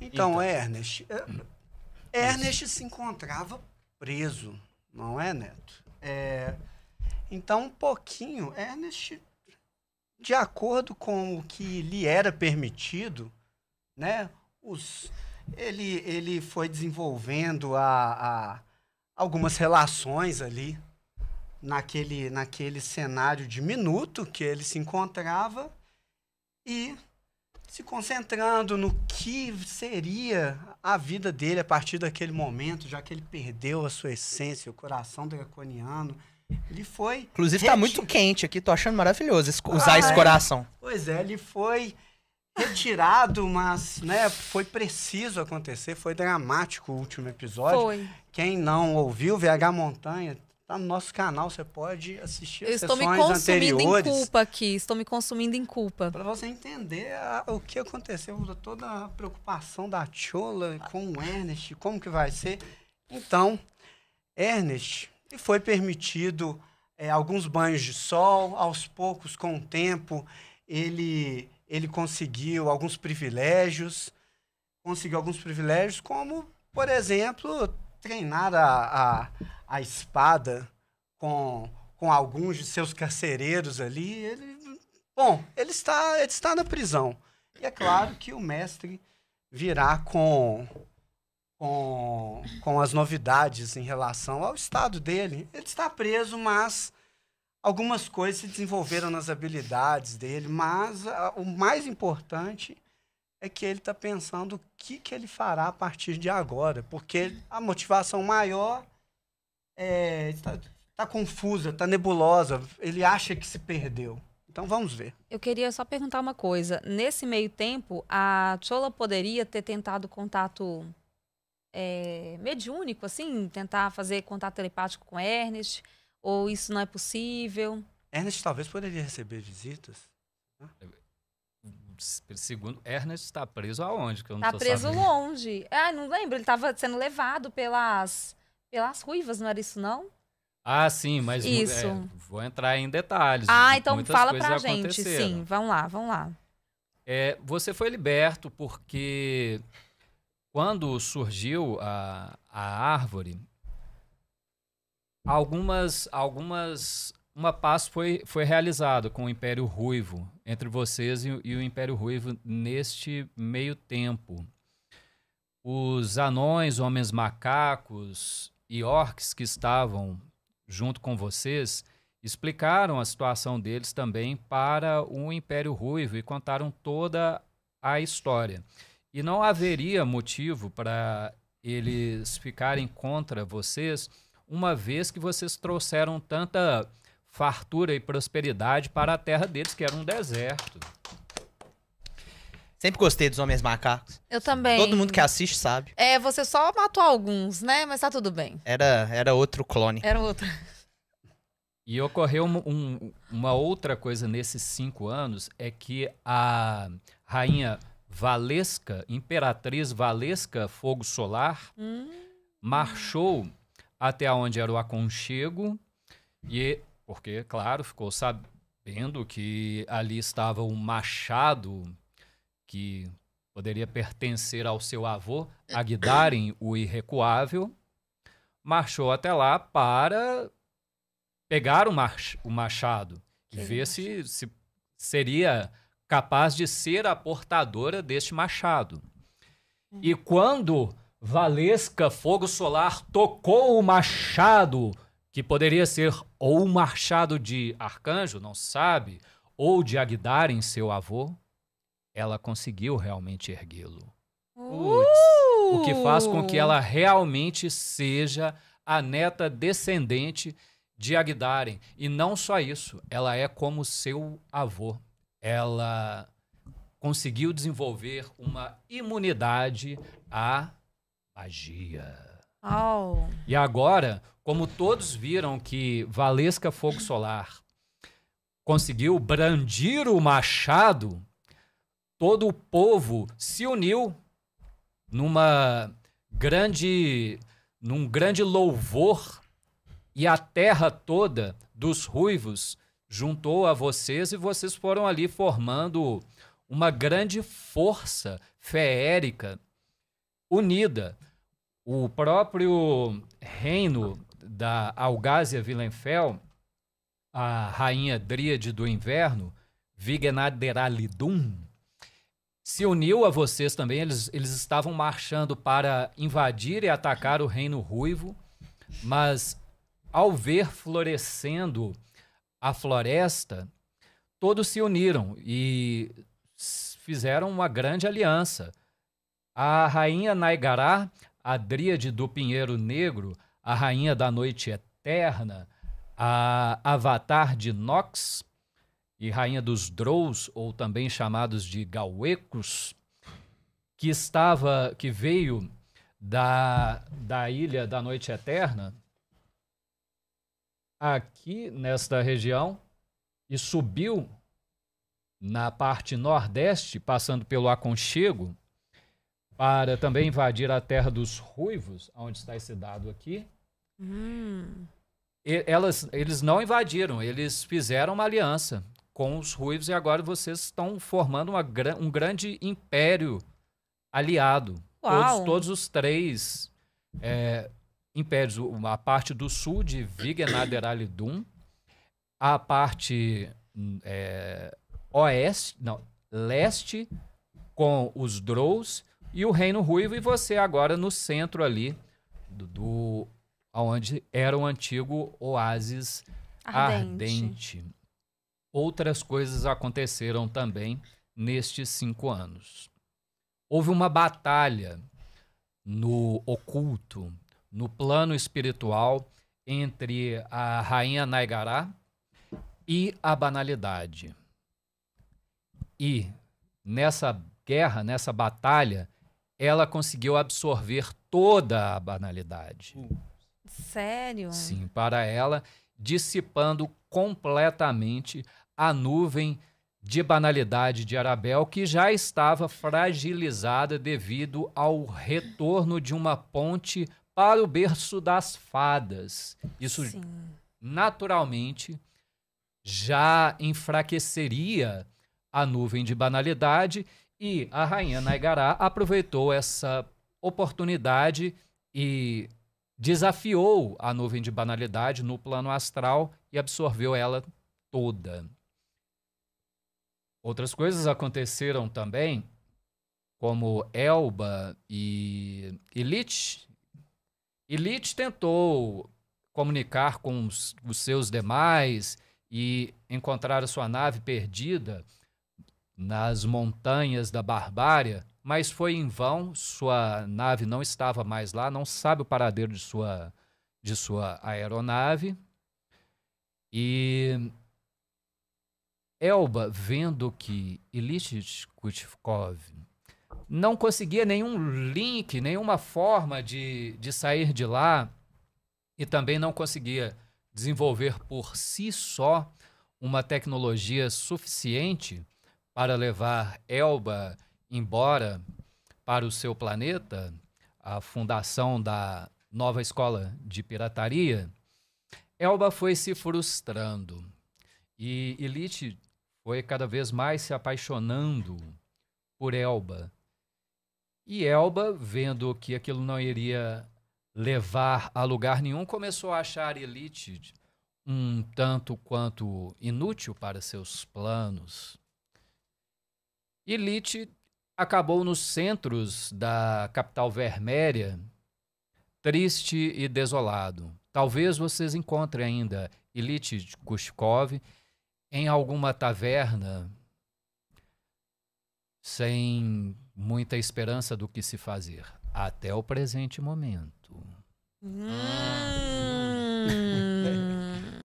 Então, então. Ernest, eh, Ernest se encontrava preso, não é, Neto? É, então, um pouquinho, Ernest, de acordo com o que lhe era permitido, né, os, ele, ele foi desenvolvendo a, a algumas relações ali naquele, naquele cenário diminuto que ele se encontrava e se concentrando no que seria a vida dele a partir daquele momento, já que ele perdeu a sua essência, o coração draconiano. Ele foi. Inclusive, reti... tá muito quente aqui, tô achando maravilhoso usar ah, esse é? coração. É. Pois é, ele foi retirado, mas né, foi preciso acontecer, foi dramático o último episódio. Foi. Quem não ouviu, VH Montanha Tá no nosso canal, você pode assistir Eu estou sessões me consumindo anteriores, em culpa aqui, estou me consumindo em culpa. Para você entender a, o que aconteceu, toda a preocupação da Chola com o Ernest, como que vai ser. Então, Ernest, foi permitido é, alguns banhos de sol, aos poucos, com o tempo, ele, ele conseguiu alguns privilégios, conseguiu alguns privilégios, como, por exemplo, treinar a, a, a espada com, com alguns de seus carcereiros ali. Ele, bom, ele está, ele está na prisão. E é claro que o mestre virá com, com, com as novidades em relação ao estado dele. Ele está preso, mas algumas coisas se desenvolveram nas habilidades dele, mas a, ah, o mais importante é que ele está pensando o que, que ele fará a partir de agora, porque a motivação maior está é, tá, tá confusa, está nebulosa, ele acha que se perdeu. Então vamos ver. Eu queria só perguntar uma coisa. Nesse meio tempo, a Chola poderia ter tentado contato é, mediúnico, assim, tentar fazer contato telepático com Ernest, ou isso não é possível? Ernest talvez poderia receber visitas. Né? É, segundo, Ernest está preso aonde? Que eu não tá preso sabendo. longe. Ah, não lembro. Ele estava sendo levado pelas, pelas ruivas, não era isso, não? Ah, sim, mas é, isso. É, vou entrar em detalhes. Ah, então fala para gente. Sim, vamos lá, vamos lá. É, você foi liberto porque quando surgiu a, a árvore, algumas, algumas uma paz foi, foi realizada com o Império Ruivo, entre vocês e, e o Império Ruivo neste meio tempo. Os anões, homens macacos e orcs que estavam junto com vocês explicaram a situação deles também para o Império Ruivo e contaram toda a história. E não haveria motivo para eles ficarem contra vocês, uma vez que vocês trouxeram tanta fartura e prosperidade para a terra deles, que era um deserto. Sempre gostei dos homens macacos. Eu também. Todo mundo que assiste sabe. É, você só matou alguns, né? Mas tá tudo bem. Era, era outro clone. Era outro. E ocorreu um, um, uma outra coisa nesses cinco anos, é que a rainha Valesca, imperatriz Valesca Fogo Solar, hum. marchou até onde era o aconchego e porque, claro, ficou sabendo que ali estava um machado que poderia pertencer ao seu avô, Aguidarem o Irrecuável, marchou até lá para pegar o, mach o machado e ver se, se seria capaz de ser a portadora deste machado. E quando Valesca Fogo Solar tocou o machado que poderia ser ou o Marchado de Arcanjo, não sabe, ou de Agdar em seu avô, ela conseguiu realmente erguê-lo. Uh! O que faz com que ela realmente seja a neta descendente de Agdaren. E não só isso, ela é como seu avô. Ela conseguiu desenvolver uma imunidade à magia. Oh. E agora, como todos viram que Valesca Fogo Solar conseguiu brandir o machado, todo o povo se uniu numa grande num grande louvor e a terra toda dos ruivos juntou a vocês e vocês foram ali formando uma grande força feérica unida o próprio reino da Algásia Vilenfel, a rainha Dríade do Inverno, Vigenaderalidum, se uniu a vocês também. Eles, eles estavam marchando para invadir e atacar o reino ruivo, mas ao ver florescendo a floresta, todos se uniram e fizeram uma grande aliança. A rainha Naigará a Dríade do Pinheiro Negro, a Rainha da Noite Eterna, a Avatar de Nox e Rainha dos Drow's, ou também chamados de Gauecos, que estava, que veio da, da Ilha da Noite Eterna, aqui nesta região, e subiu na parte nordeste, passando pelo Aconchego, para também invadir a terra dos ruivos, onde está esse dado aqui. Hum. E, elas, eles não invadiram, eles fizeram uma aliança com os ruivos e agora vocês estão formando uma, um grande império aliado. Todos, todos, os três é, impérios, a parte do sul de Vigenaderalidum, a parte é, oeste, não, leste com os Drows e o Reino Ruivo, e você agora no centro ali do, do onde era o antigo oásis ardente. ardente. Outras coisas aconteceram também nestes cinco anos. Houve uma batalha no oculto, no plano espiritual, entre a rainha Naigará e a banalidade. E nessa guerra, nessa batalha, ela conseguiu absorver toda a banalidade. Hum. Sério? Sim, para ela, dissipando completamente a nuvem de banalidade de Arabel, que já estava fragilizada devido ao retorno de uma ponte para o berço das fadas. Isso Sim. naturalmente já enfraqueceria a nuvem de banalidade e a rainha Naigará aproveitou essa oportunidade e desafiou a nuvem de banalidade no plano astral e absorveu ela toda. Outras coisas aconteceram também, como Elba e Elite. Elite tentou comunicar com os, os seus demais e encontrar a sua nave perdida nas montanhas da Barbária, mas foi em vão, sua nave não estava mais lá, não sabe o paradeiro de sua, de sua aeronave. E Elba, vendo que Ilitch Kuchkov não conseguia nenhum link, nenhuma forma de, de sair de lá, e também não conseguia desenvolver por si só uma tecnologia suficiente para levar Elba embora para o seu planeta, a fundação da nova escola de pirataria, Elba foi se frustrando e Elite foi cada vez mais se apaixonando por Elba. E Elba, vendo que aquilo não iria levar a lugar nenhum, começou a achar Elite um tanto quanto inútil para seus planos. Elite acabou nos centros da capital verméria, triste e desolado. Talvez vocês encontrem ainda Elite Kushkov em alguma taverna sem muita esperança do que se fazer até o presente momento. Hum.